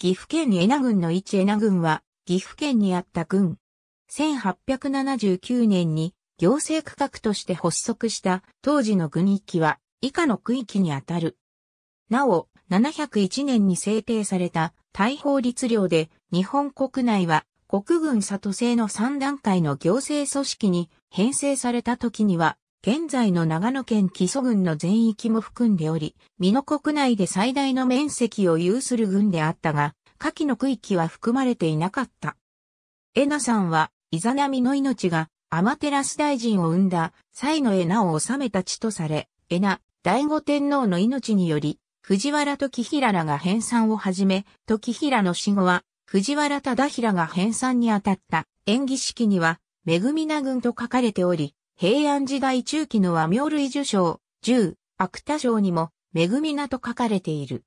岐阜県に恵那郡の一置恵那郡は、岐阜県にあった郡。1879年に行政区画として発足した当時の郡域は以下の区域にあたる。なお、701年に制定された大法律令で日本国内は国軍里制の3段階の行政組織に編成された時には現在の長野県木曽郡の全域も含んでおり、美濃国内で最大の面積を有する郡であったが、下記の区域は含まれていなかった。エナさんは、イザナミの命が、アマテラス大臣を生んだ、際のエナを治めた地とされ、エナ、第五天皇の命により、藤原時平らが編纂をはじめ、時平の死後は、藤原忠平が編纂にあたった、演技式には、恵みな軍と書かれており、平安時代中期の和名類受賞、十、0芥賞にも、恵みなと書かれている。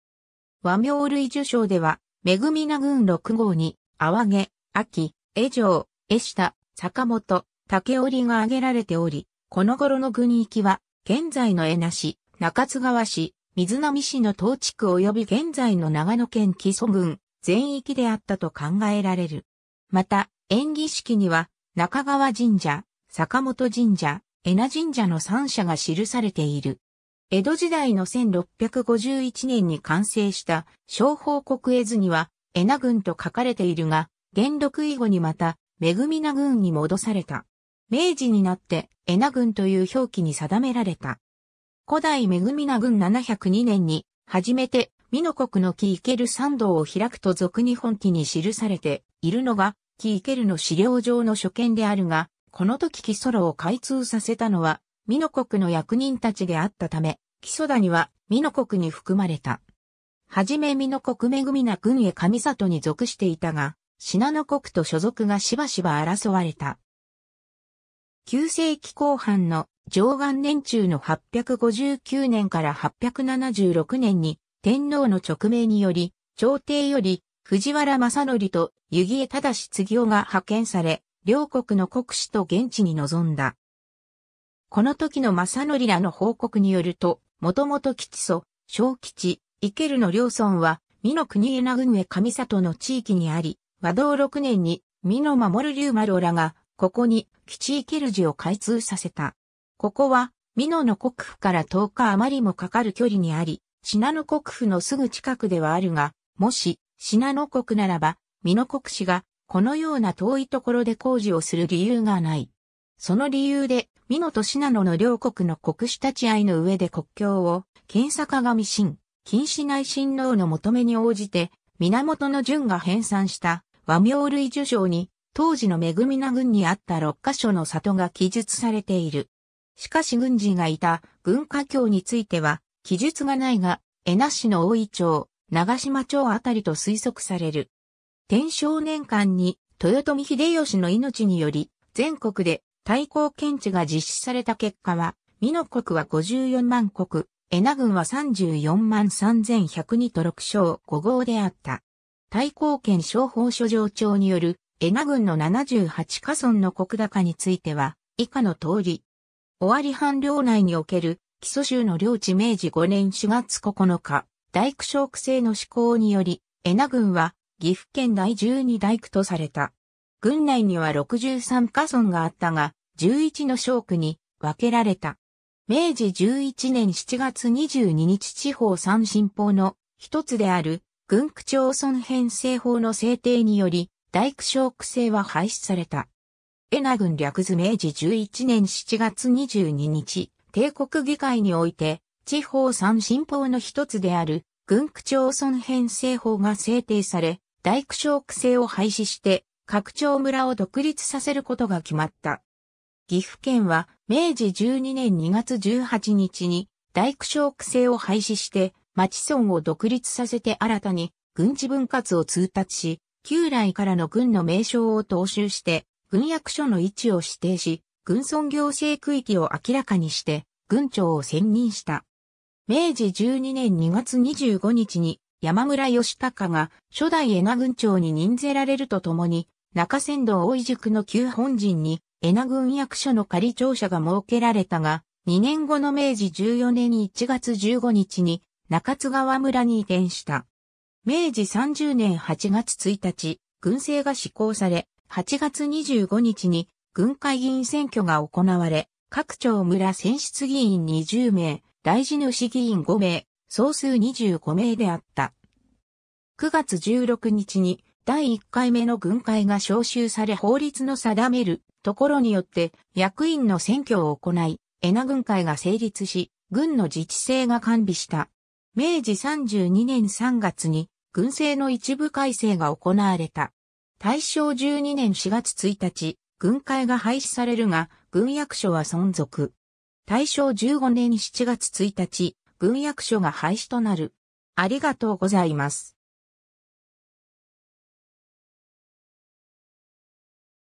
和名類受賞では、恵みな軍六号に、淡毛、秋、江城、江下、坂本、竹織が挙げられており、この頃の軍域は、現在の江名市、中津川市、水波市の東地区及び現在の長野県木曽郡、全域であったと考えられる。また、演技式には、中川神社、坂本神社、江名神社の三社が記されている。江戸時代の1651年に完成した小報国絵図には、江名郡と書かれているが、元禄以後にまた、恵みな軍に戻された。明治になって、江名郡という表記に定められた。古代恵みな軍702年に、初めて、美濃国の木池る三参道を開くと俗日本記に記されているのが、木池ケルの資料上の所見であるが、この時木ソロを開通させたのは、美濃国の役人たちであったため、木曽谷は美濃国に含まれた。はじめ美濃国恵みな軍へ上里に属していたが、信濃国と所属がしばしば争われた。旧世紀後半の上元年中の859年から876年に天皇の勅命により、朝廷より藤原正則と湯木江忠次夫が派遣され、両国の国士と現地に臨んだ。この時の正則らの報告によると、もともと吉祖、小吉、池るの両村は、美の国枝郡上上里の地域にあり、和道6年に、美の守る龍丸らが、ここに、吉池る寺を開通させた。ここは、美濃の国府から10日余りもかかる距離にあり、信濃国府のすぐ近くではあるが、もし、信濃国ならば、美濃国氏が、このような遠いところで工事をする理由がない。その理由で、美濃と信濃の両国の国主立ち合いの上で国境を、県坂上新、近市内新王の求めに応じて、源の順が編纂した和名類受賞に、当時の恵みな郡にあった六箇所の里が記述されている。しかし軍事がいた軍家境については、記述がないが、江那市の大井町、長島町あたりと推測される。天正年間に豊臣秀吉の命により、全国で対抗検知が実施された結果は、美濃国は54万国、江名軍は34万3 1 0 2と6勝5号であった。対抗県商法所上長による江名軍の78カ村の国高については、以下の通り。尾張藩領内における基礎州の領地明治5年4月9日、大工小区制の施行により、江名軍は岐阜県第十二大区とされた。郡内には63家村があったが、11の小区に分けられた。明治11年7月22日地方三進法の一つである郡区町村編成法の制定により、大区小区制は廃止された。江ナ郡略図明治11年7月22日、帝国議会において、地方三進法の一つである郡区町村編成法が制定され、大工商区制を廃止して、拡張村を独立させることが決まった。岐阜県は、明治12年2月18日に、大工商区制を廃止して、町村を独立させて新たに、軍事分割を通達し、旧来からの軍の名称を踏襲して、軍役所の位置を指定し、軍村行政区域を明らかにして、軍長を選任した。明治12年2月25日に山村義隆が初代江名郡長に任ぜられるとともに、中仙道大井塾の旧本陣に江名郡役所の仮庁舎が設けられたが、2年後の明治14年に1月15日に中津川村に移転した。明治30年8月1日、軍政が施行され、8月25日に軍会議員選挙が行われ、各町村選出議員20名、大事主議員5名、総数25名であった。9月16日に第1回目の軍会が召集され法律の定めるところによって役員の選挙を行い、エナ軍会が成立し、軍の自治性が完備した。明治32年3月に軍政の一部改正が行われた。大正12年4月1日、軍会が廃止されるが、軍役所は存続。大正15年7月1日、軍役所が廃止となる。ありがとうございます。